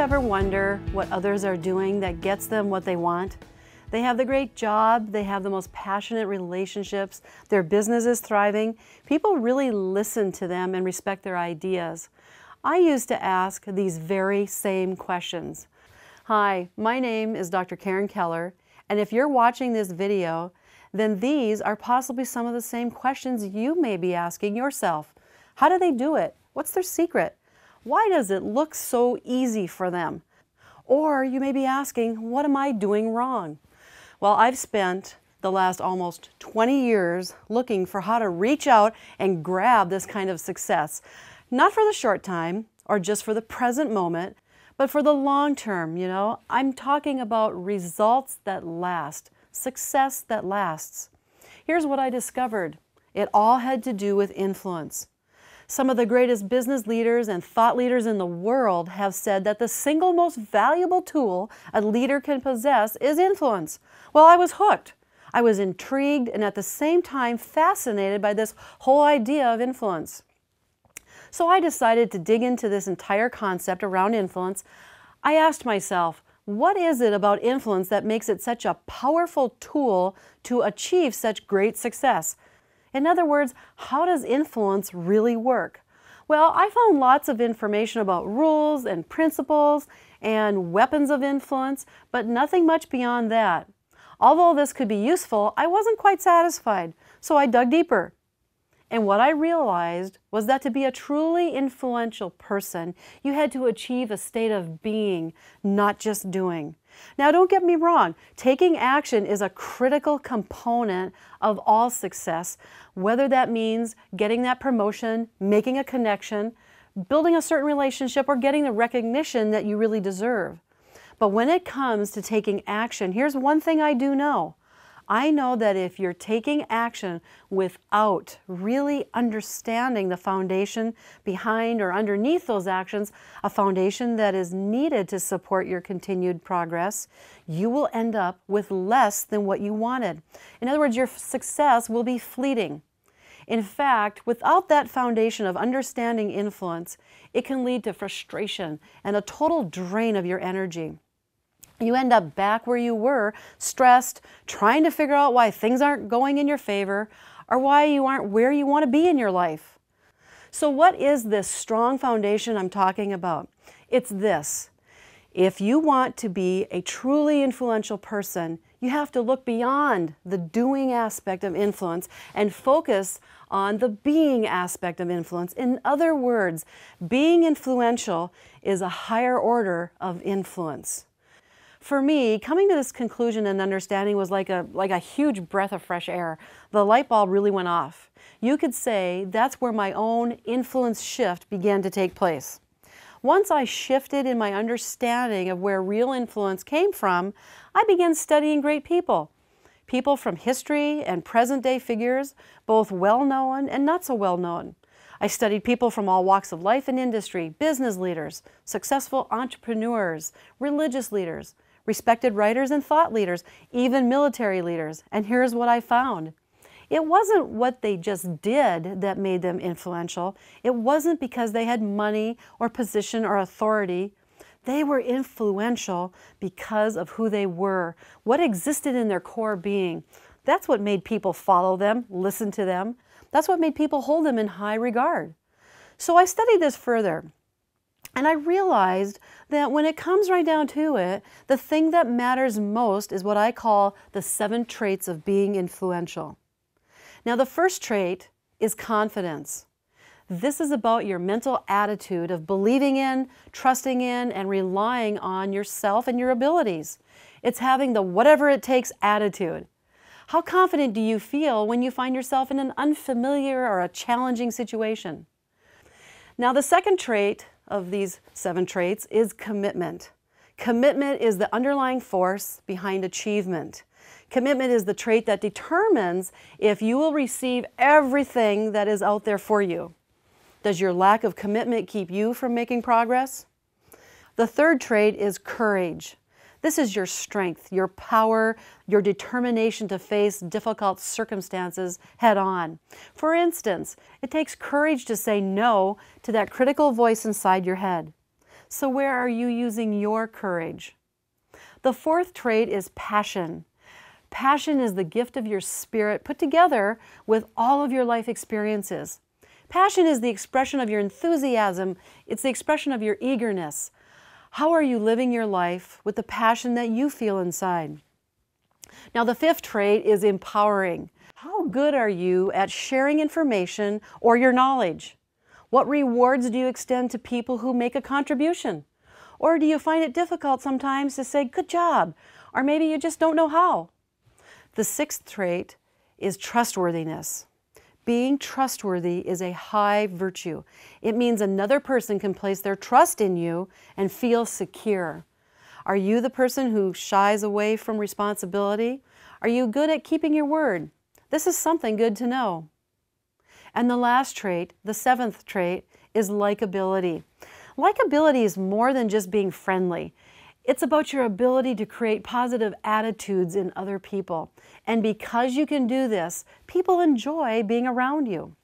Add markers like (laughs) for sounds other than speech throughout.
ever wonder what others are doing that gets them what they want? They have the great job, they have the most passionate relationships, their business is thriving. People really listen to them and respect their ideas. I used to ask these very same questions. Hi, my name is Dr. Karen Keller, and if you're watching this video, then these are possibly some of the same questions you may be asking yourself. How do they do it? What's their secret? Why does it look so easy for them? Or you may be asking, what am I doing wrong? Well, I've spent the last almost 20 years looking for how to reach out and grab this kind of success. Not for the short time or just for the present moment, but for the long term, you know. I'm talking about results that last, success that lasts. Here's what I discovered it all had to do with influence. Some of the greatest business leaders and thought leaders in the world have said that the single most valuable tool a leader can possess is influence. Well, I was hooked. I was intrigued and at the same time fascinated by this whole idea of influence. So I decided to dig into this entire concept around influence. I asked myself, what is it about influence that makes it such a powerful tool to achieve such great success? In other words, how does influence really work? Well, I found lots of information about rules and principles and weapons of influence, but nothing much beyond that. Although this could be useful, I wasn't quite satisfied, so I dug deeper. And what I realized was that to be a truly influential person, you had to achieve a state of being, not just doing. Now, don't get me wrong, taking action is a critical component of all success, whether that means getting that promotion, making a connection, building a certain relationship, or getting the recognition that you really deserve. But when it comes to taking action, here's one thing I do know I know that if you're taking action without really understanding the foundation behind or underneath those actions, a foundation that is needed to support your continued progress, you will end up with less than what you wanted. In other words, your success will be fleeting. In fact, without that foundation of understanding influence, it can lead to frustration and a total drain of your energy you end up back where you were, stressed, trying to figure out why things aren't going in your favor or why you aren't where you want to be in your life. So, what is this strong foundation I'm talking about? It's this. If you want to be a truly influential person, you have to look beyond the doing aspect of influence and focus on the being aspect of influence. In other words, being influential is a higher order of influence. For me, coming to this conclusion and understanding was like a, like a huge breath of fresh air. The light bulb really went off. You could say that's where my own influence shift began to take place. Once I shifted in my understanding of where real influence came from, I began studying great people. People from history and present day figures, both well known and not so well known. I studied people from all walks of life and industry, business leaders, successful entrepreneurs, religious leaders respected writers and thought leaders, even military leaders. And here's what I found it wasn't what they just did that made them influential. It wasn't because they had money or position or authority. They were influential because of who they were, what existed in their core being. That's what made people follow them, listen to them. That's what made people hold them in high regard. So I studied this further. And I realized that when it comes right down to it, the thing that matters most is what I call the seven traits of being influential. Now, the first trait is confidence. This is about your mental attitude of believing in, trusting in, and relying on yourself and your abilities. It's having the whatever it takes attitude. How confident do you feel when you find yourself in an unfamiliar or a challenging situation? Now, the second trait of these seven traits is commitment. Commitment is the underlying force behind achievement. Commitment is the trait that determines if you will receive everything that is out there for you. Does your lack of commitment keep you from making progress? The third trait is courage. This is your strength, your power, your determination to face difficult circumstances head on. For instance, it takes courage to say no to that critical voice inside your head. So, where are you using your courage? The fourth trait is passion. Passion is the gift of your spirit put together with all of your life experiences. Passion is the expression of your enthusiasm, it's the expression of your eagerness. How are you living your life with the passion that you feel inside? Now, the fifth trait is empowering. How good are you at sharing information or your knowledge? What rewards do you extend to people who make a contribution? Or do you find it difficult sometimes to say, good job? Or maybe you just don't know how. The sixth trait is trustworthiness being trustworthy is a high virtue. It means another person can place their trust in you and feel secure. Are you the person who shies away from responsibility? Are you good at keeping your word? This is something good to know. And the last trait, the seventh trait, is likability. Likability is more than just being friendly. It's about your ability to create positive attitudes in other people. And because you can do this, people enjoy being around you.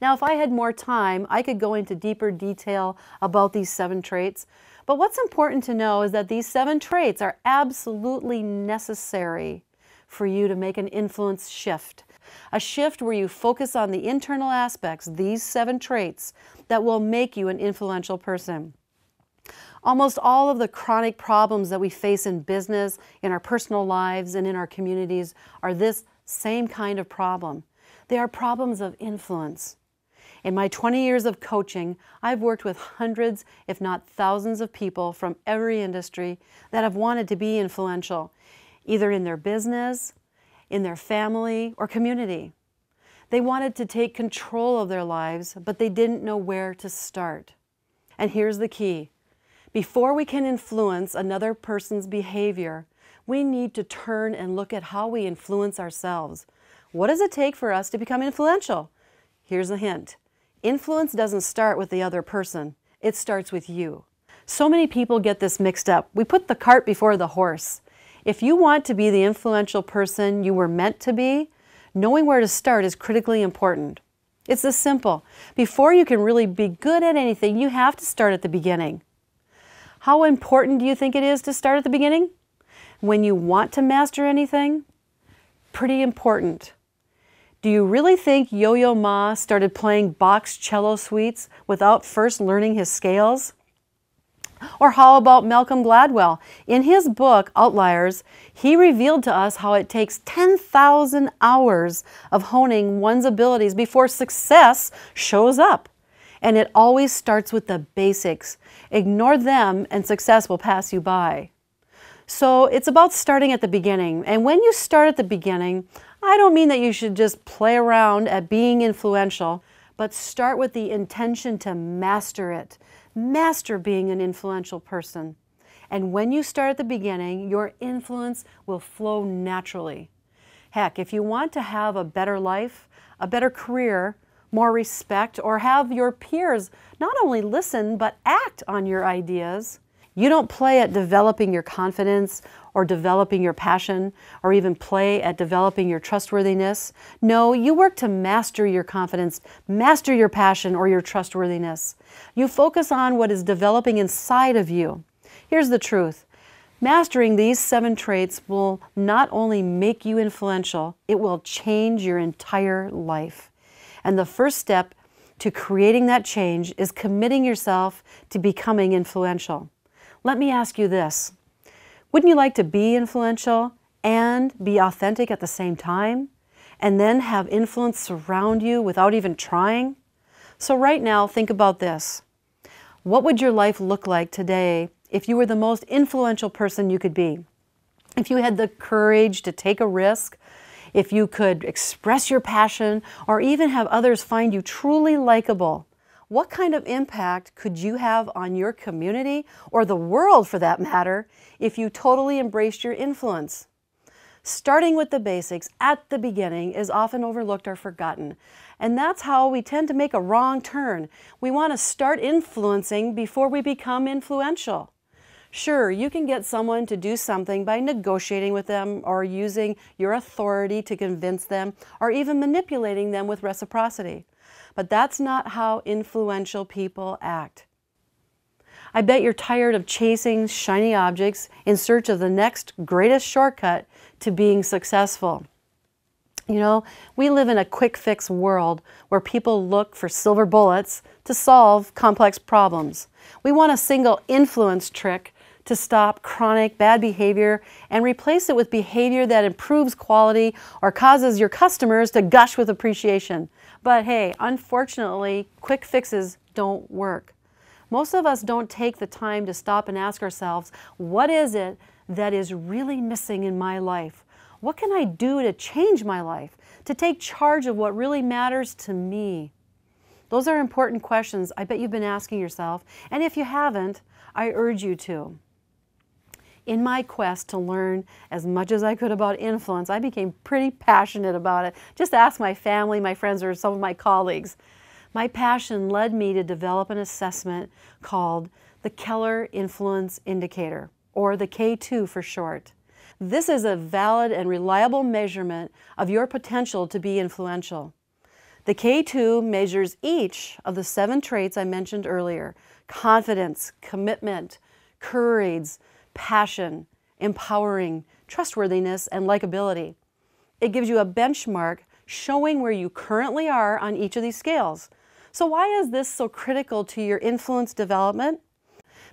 Now, if I had more time, I could go into deeper detail about these seven traits. But what's important to know is that these seven traits are absolutely necessary for you to make an influence shift. A shift where you focus on the internal aspects, these seven traits, that will make you an influential person. Almost all of the chronic problems that we face in business, in our personal lives, and in our communities are this same kind of problem. They are problems of influence. In my 20 years of coaching, I've worked with hundreds, if not thousands, of people from every industry that have wanted to be influential, either in their business, in their family, or community. They wanted to take control of their lives, but they didn't know where to start. And here's the key before we can influence another person's behavior, we need to turn and look at how we influence ourselves. What does it take for us to become influential? Here's a hint. Influence doesn't start with the other person. It starts with you. So many people get this mixed up. We put the cart before the horse. If you want to be the influential person you were meant to be, knowing where to start is critically important. It's this simple. Before you can really be good at anything, you have to start at the beginning. How important do you think it is to start at the beginning? When you want to master anything? Pretty important. Do you really think Yo Yo Ma started playing Bach's cello suites without first learning his scales? Or how about Malcolm Gladwell? In his book, Outliers, he revealed to us how it takes 10,000 hours of honing one's abilities before success shows up and it always starts with the basics. Ignore them, and success will pass you by. So it's about starting at the beginning. And when you start at the beginning, I don't mean that you should just play around at being influential, but start with the intention to master it. Master being an influential person. And when you start at the beginning, your influence will flow naturally. Heck, if you want to have a better life, a better career, more respect, or have your peers not only listen but act on your ideas. You don't play at developing your confidence or developing your passion or even play at developing your trustworthiness. No, you work to master your confidence, master your passion or your trustworthiness. You focus on what is developing inside of you. Here's the truth. Mastering these seven traits will not only make you influential, it will change your entire life. And the first step to creating that change is committing yourself to becoming influential. Let me ask you this Wouldn't you like to be influential and be authentic at the same time? And then have influence surround you without even trying? So, right now, think about this. What would your life look like today if you were the most influential person you could be? If you had the courage to take a risk if you could express your passion, or even have others find you truly likable, what kind of impact could you have on your community or the world for that matter if you totally embraced your influence? Starting with the basics at the beginning is often overlooked or forgotten, and that's how we tend to make a wrong turn. We want to start influencing before we become influential. Sure, you can get someone to do something by negotiating with them or using your authority to convince them or even manipulating them with reciprocity. But that's not how influential people act. I bet you're tired of chasing shiny objects in search of the next greatest shortcut to being successful. You know, we live in a quick fix world where people look for silver bullets to solve complex problems. We want a single influence trick to stop chronic bad behavior and replace it with behavior that improves quality or causes your customers to gush with appreciation. But hey, unfortunately, quick fixes don't work. Most of us don't take the time to stop and ask ourselves, what is it that is really missing in my life? What can I do to change my life, to take charge of what really matters to me? Those are important questions I bet you've been asking yourself, and if you haven't, I urge you to in my quest to learn as much as I could about influence, I became pretty passionate about it. Just ask my family, my friends, or some of my colleagues. My passion led me to develop an assessment called the Keller Influence Indicator, or the K2 for short. This is a valid and reliable measurement of your potential to be influential. The K2 measures each of the seven traits I mentioned earlier confidence, commitment, courage, passion, empowering, trustworthiness, and likability. It gives you a benchmark showing where you currently are on each of these scales. So why is this so critical to your influence development?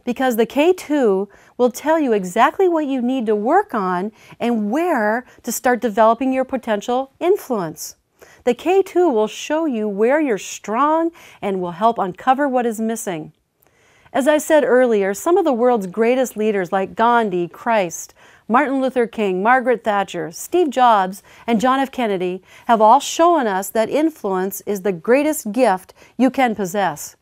Because the K2 will tell you exactly what you need to work on and where to start developing your potential influence. The K2 will show you where you're strong and will help uncover what is missing. As I said earlier, some of the world's greatest leaders like Gandhi, Christ, Martin Luther King, Margaret Thatcher, Steve Jobs, and John F. Kennedy have all shown us that influence is the greatest gift you can possess.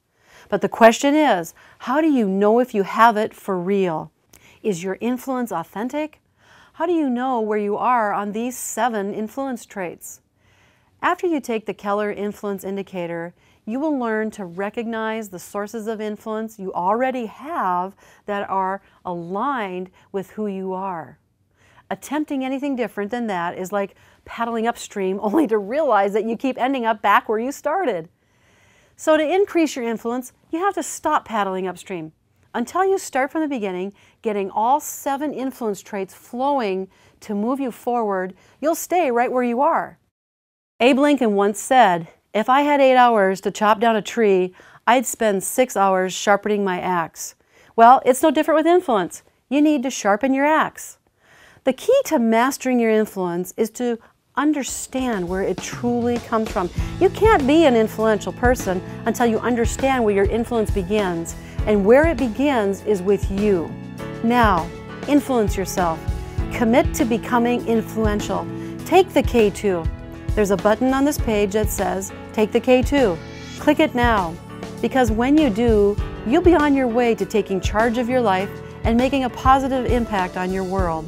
But the question is how do you know if you have it for real? Is your influence authentic? How do you know where you are on these seven influence traits? After you take the Keller Influence Indicator, you will learn to recognize the sources of influence you already have that are aligned with who you are. Attempting anything different than that is like paddling upstream (laughs) only to realize that you keep ending up back where you started. So, to increase your influence, you have to stop paddling upstream until you start from the beginning, getting all seven influence traits flowing to move you forward, you'll stay right where you are. Abe Lincoln once said, if I had eight hours to chop down a tree, I'd spend six hours sharpening my axe. Well, it's no different with influence. You need to sharpen your axe. The key to mastering your influence is to understand where it truly comes from. You can't be an influential person until you understand where your influence begins. And where it begins is with you. Now, influence yourself. Commit to becoming influential. Take the K2. There's a button on this page that says Take the K2. Click it now, because when you do, you'll be on your way to taking charge of your life and making a positive impact on your world.